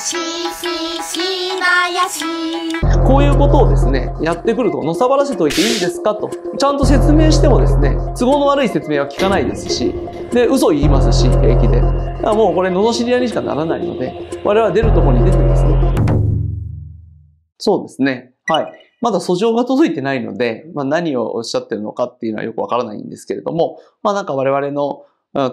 ししばやしこういうことをですねやってくるとのさばらせといていいんですかとちゃんと説明してもですね都合の悪い説明は聞かないですしで嘘言いますし平気でだからもうこれのの知り合いにしかならないので我々は出るとこに出てですねそうですねはいまだ訴状が届いてないので、まあ、何をおっしゃってるのかっていうのはよくわからないんですけれども、まあなんか我々の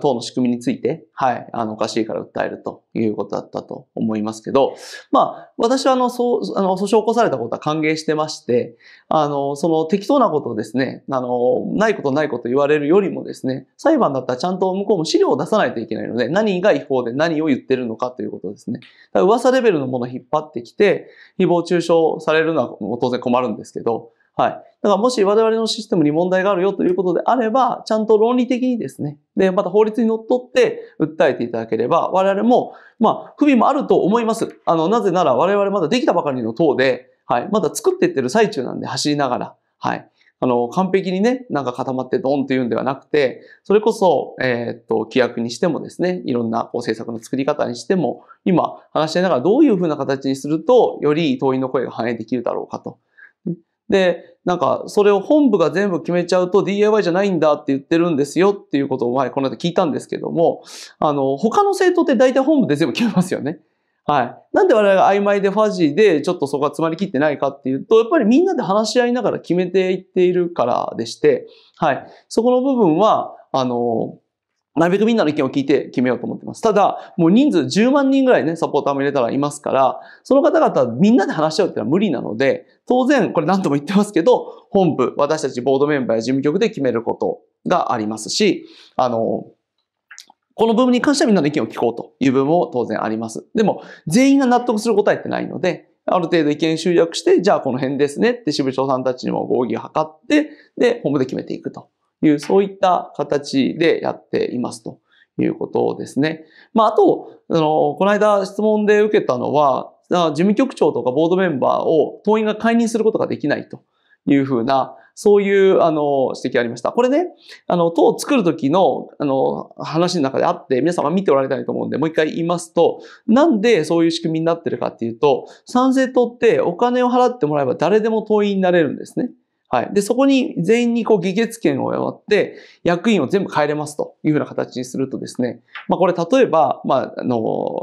等の仕組みについて、はい、あの、おかしいから訴えるということだったと思いますけど、まあ、私はあの、そう、あの、訴訟を起こされたことは歓迎してまして、あの、その適当なことをですね、あの、ないことないこと言われるよりもですね、裁判だったらちゃんと向こうも資料を出さないといけないので、何が違法で何を言ってるのかということですね。噂レベルのものを引っ張ってきて、誹謗中傷されるのは当然困るんですけど、はい。だからもし我々のシステムに問題があるよということであれば、ちゃんと論理的にですね、で、また法律に則っって訴えていただければ、我々も、まあ、不備もあると思います。あの、なぜなら我々まだできたばかりの党で、はい、まだ作っていってる最中なんで走りながら、はい。あの、完璧にね、なんか固まってドンっていうんではなくて、それこそ、えー、っと、規約にしてもですね、いろんなこう政策の作り方にしても、今話しながらどういうふうな形にすると、より党員の声が反映できるだろうかと。で、なんか、それを本部が全部決めちゃうと DIY じゃないんだって言ってるんですよっていうことを前、この間聞いたんですけども、あの、他の政党って大体本部で全部決めますよね。はい。なんで我々が曖昧でファジーで、ちょっとそこが詰まりきってないかっていうと、やっぱりみんなで話し合いながら決めていっているからでして、はい。そこの部分は、あの、なるべくみんなの意見を聞いて決めようと思ってます。ただ、もう人数10万人ぐらいね、サポーターも入れたらいますから、その方々みんなで話し合うっていうのは無理なので、当然、これ何度も言ってますけど、本部、私たちボードメンバーや事務局で決めることがありますし、あの、この部分に関してはみんなの意見を聞こうという部分も当然あります。でも、全員が納得する答えってないので、ある程度意見集約して、じゃあこの辺ですねって支部長さんたちにも合議を図って、で、本部で決めていくと。いう、そういった形でやっていますということですね。まあ、あと、あの、この間質問で受けたのは、事務局長とかボードメンバーを党員が解任することができないというふうな、そういう、あの、指摘がありました。これね、あの、党を作るときの、あの、話の中であって、皆様見ておられたいと思うんで、もう一回言いますと、なんでそういう仕組みになってるかっていうと、賛成党ってお金を払ってもらえば誰でも党員になれるんですね。はい。で、そこに全員にこう議決権をやって、役員を全部変えれますというふうな形にするとですね、まあこれ例えば、まああの、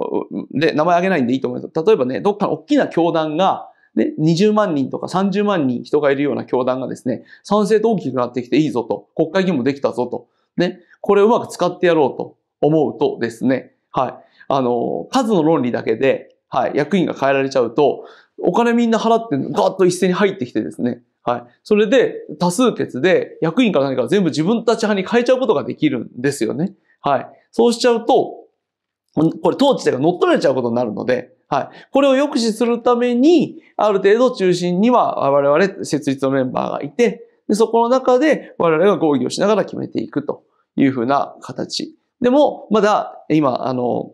で、名前挙げないんでいいと思います。例えばね、どっかの大きな教団が、で、20万人とか30万人人がいるような教団がですね、賛成と大きくなってきていいぞと、国会議員もできたぞと、ね、これをうまく使ってやろうと思うとですね、はい。あの、数の論理だけで、はい、役員が変えられちゃうと、お金みんな払って、ガーッと一斉に入ってきてですね、はい。それで、多数決で役員か何か全部自分たち派に変えちゃうことができるんですよね。はい。そうしちゃうと、これ統治が乗っ取られちゃうことになるので、はい。これを抑止するために、ある程度中心には我々設立のメンバーがいて、でそこの中で我々が合議をしながら決めていくというふうな形。でも、まだ今、あの、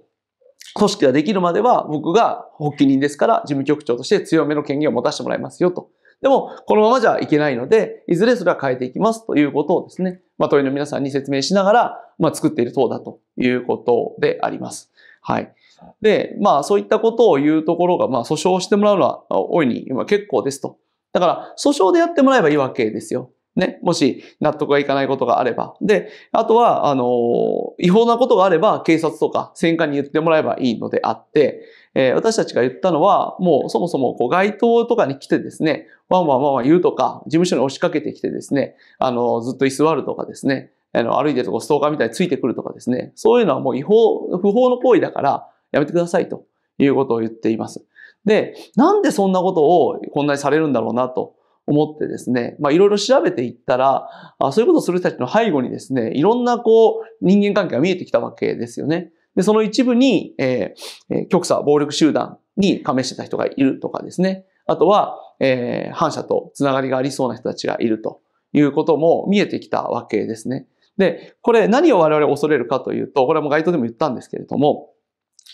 組織ができるまでは僕が発起人ですから事務局長として強めの権限を持たせてもらいますよとでも、このままじゃいけないので、いずれそれは変えていきますということをですね、まあ、問いの皆さんに説明しながら、まあ、作っている等だということであります。はい。で、まあ、そういったことを言うところが、まあ、訴訟してもらうのは、大いに今結構ですと。だから、訴訟でやってもらえばいいわけですよ。ね、もし納得がいかないことがあれば。で、あとは、あの、違法なことがあれば警察とか戦艦に言ってもらえばいいのであって、えー、私たちが言ったのは、もうそもそもこう街頭とかに来てですね、ワンワンワンワン言うとか、事務所に押しかけてきてですね、あの、ずっと居座るとかですね、あの、歩いてるとこストーカーみたいについてくるとかですね、そういうのはもう違法、不法の行為だからやめてくださいということを言っています。で、なんでそんなことをこんなにされるんだろうなと思ってですね、まあいろいろ調べていったら、あそういうことをする人たちの背後にですね、いろんなこう人間関係が見えてきたわけですよね。で、その一部に、えー、極左暴力集団に加盟してた人がいるとかですね。あとは、えー、反社とつながりがありそうな人たちがいるということも見えてきたわけですね。で、これ何を我々恐れるかというと、これはもう街頭でも言ったんですけれども、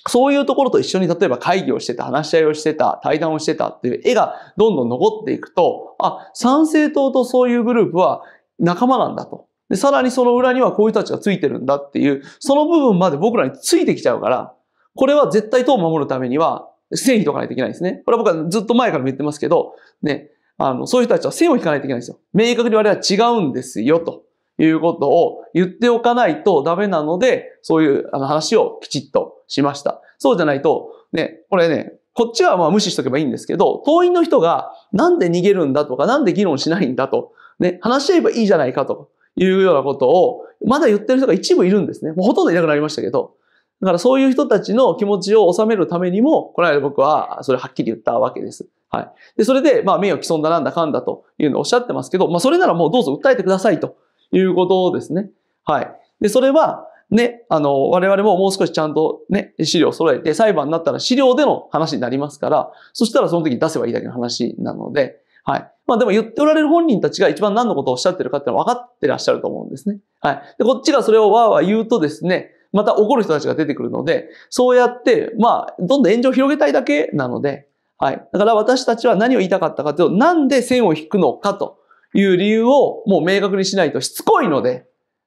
そういうところと一緒に例えば会議をしてた、話し合いをしてた、対談をしてたっていう絵がどんどん残っていくと、あ、参政党とそういうグループは仲間なんだと。で、さらにその裏にはこういう人たちがついてるんだっていう、その部分まで僕らについてきちゃうから、これは絶対党を守るためには、線引とかないといけないですね。これは僕はずっと前からも言ってますけど、ね、あの、そういう人たちは線を引かないといけないんですよ。明確に我々は違うんですよ、と。いうことを言っておかないとダメなので、そういう話をきちっとしました。そうじゃないと、ね、これね、こっちはまあ無視しとけばいいんですけど、党員の人がなんで逃げるんだとか、なんで議論しないんだと、ね、話し合えばいいじゃないかというようなことを、まだ言ってる人が一部いるんですね。もうほとんどいなくなりましたけど。だからそういう人たちの気持ちを収めるためにも、この間僕はそれはっきり言ったわけです。はい。で、それで、まあ名誉毀損だなんだかんだというのをおっしゃってますけど、まあそれならもうどうぞ訴えてくださいということですね。はい。で、それは、ね、あの、我々ももう少しちゃんとね、資料を揃えて、裁判になったら資料での話になりますから、そしたらその時に出せばいいだけの話なので、はい。まあでも言っておられる本人たちが一番何のことをおっしゃってるかっていうのは分かってらっしゃると思うんですね。はい。で、こっちがそれをわーわー言うとですね、また怒る人たちが出てくるので、そうやって、まあ、どんどん炎上を広げたいだけなので、はい。だから私たちは何を言いたかったかというと、なんで線を引くのかという理由をもう明確にしないとしつこいので、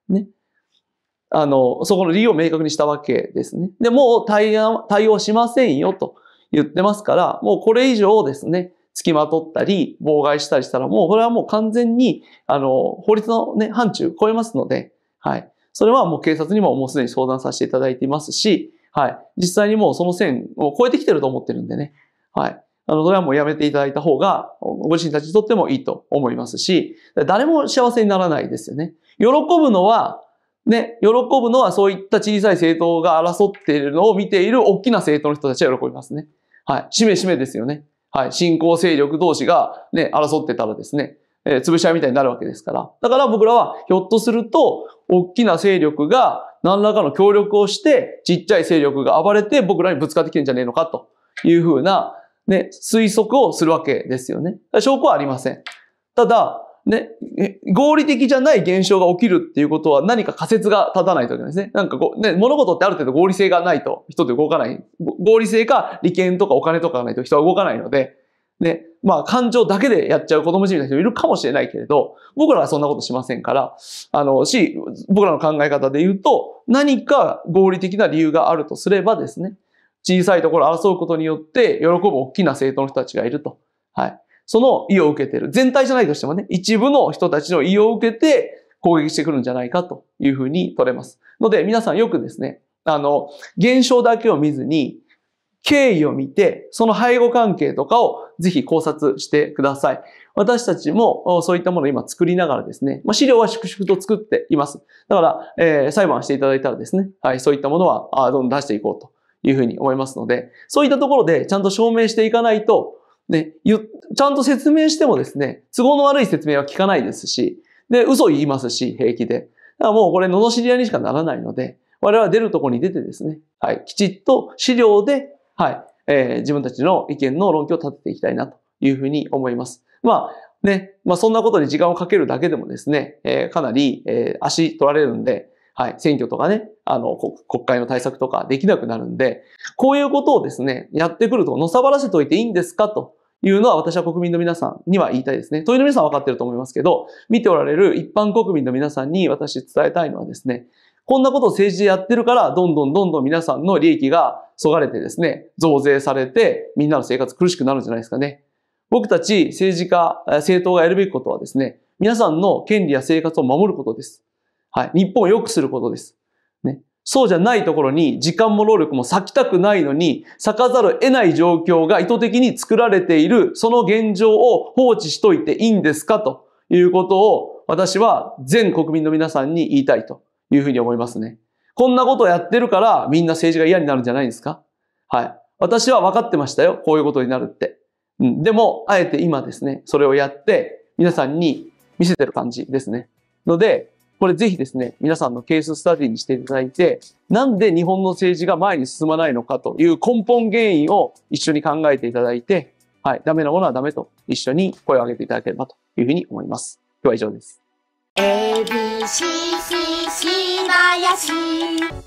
ね。あの、そこの理由を明確にしたわけですね。で、もう対応しませんよと言ってますから、もうこれ以上ですね、付きまとったり、妨害したりしたら、もうこれはもう完全に、あの、法律のね、範疇超えますので、はい。それはもう警察にももうすでに相談させていただいていますし、はい。実際にもうその線を超えてきてると思ってるんでね。はい。あの、それはもうやめていただいた方が、ご自身たちにとってもいいと思いますし、誰も幸せにならないですよね。喜ぶのは、ね、喜ぶのはそういった小さい政党が争っているのを見ている大きな政党の人たちは喜びますね。はい。しめしめですよね。はい。信仰勢力同士がね、争ってたらですね、えー、潰し合いみたいになるわけですから。だから僕らは、ひょっとすると、大きな勢力が何らかの協力をして、ちっちゃい勢力が暴れて僕らにぶつかってきてんじゃねえのかというふうな、ね、推測をするわけですよね。証拠はありません。ただ、ね、合理的じゃない現象が起きるっていうことは何か仮説が立たないといけないですね。なんかこう、ね、物事ってある程度合理性がないと人って動かない。合理性か利権とかお金とかがないと人は動かないので、ね、まあ感情だけでやっちゃう子供主みた人いるかもしれないけれど、僕らはそんなことしませんから、あの、し、僕らの考え方で言うと、何か合理的な理由があるとすればですね、小さいところを争うことによって喜ぶ大きな政党の人たちがいると。はい。その意を受けている。全体じゃないとしてもね、一部の人たちの意を受けて攻撃してくるんじゃないかというふうに取れます。ので、皆さんよくですね、あの、現象だけを見ずに、経緯を見て、その背後関係とかをぜひ考察してください。私たちもそういったものを今作りながらですね、まあ、資料は粛々と作っています。だから、えー、裁判していただいたらですね、はい、そういったものはどんどん出していこうというふうに思いますので、そういったところでちゃんと証明していかないと、ね、ちゃんと説明してもですね、都合の悪い説明は聞かないですし、で、嘘言いますし、平気で。だからもうこれ、罵り合いにしかならないので、我々は出るとこに出てですね、はい、きちっと資料で、はい、えー、自分たちの意見の論拠を立てていきたいなというふうに思います。まあ、ね、まあそんなことに時間をかけるだけでもですね、えー、かなり、えー、足取られるんで、はい、選挙とかね、あの、国会の対策とかできなくなるんで、こういうことをですね、やってくると、のさばらせといていいんですかというのは私は国民の皆さんには言いたいですね。問いの皆さん分かってると思いますけど、見ておられる一般国民の皆さんに私伝えたいのはですね、こんなことを政治でやってるから、どんどんどんどん皆さんの利益がそがれてですね、増税されて、みんなの生活苦しくなるんじゃないですかね。僕たち政治家、政党がやるべきことはですね、皆さんの権利や生活を守ることです。はい。日本を良くすることです。ね。そうじゃないところに時間も労力も割きたくないのに、割かざるを得ない状況が意図的に作られている、その現状を放置しといていいんですかということを、私は全国民の皆さんに言いたいというふうに思いますね。こんなことをやってるからみんな政治が嫌になるんじゃないですかはい。私は分かってましたよ。こういうことになるって。うん。でも、あえて今ですね、それをやって皆さんに見せてる感じですね。ので、これぜひですね、皆さんのケーススタディにしていただいて、なんで日本の政治が前に進まないのかという根本原因を一緒に考えていただいて、はい、ダメなものはダメと一緒に声を上げていただければというふうに思います。今日は以上です。ABC c 林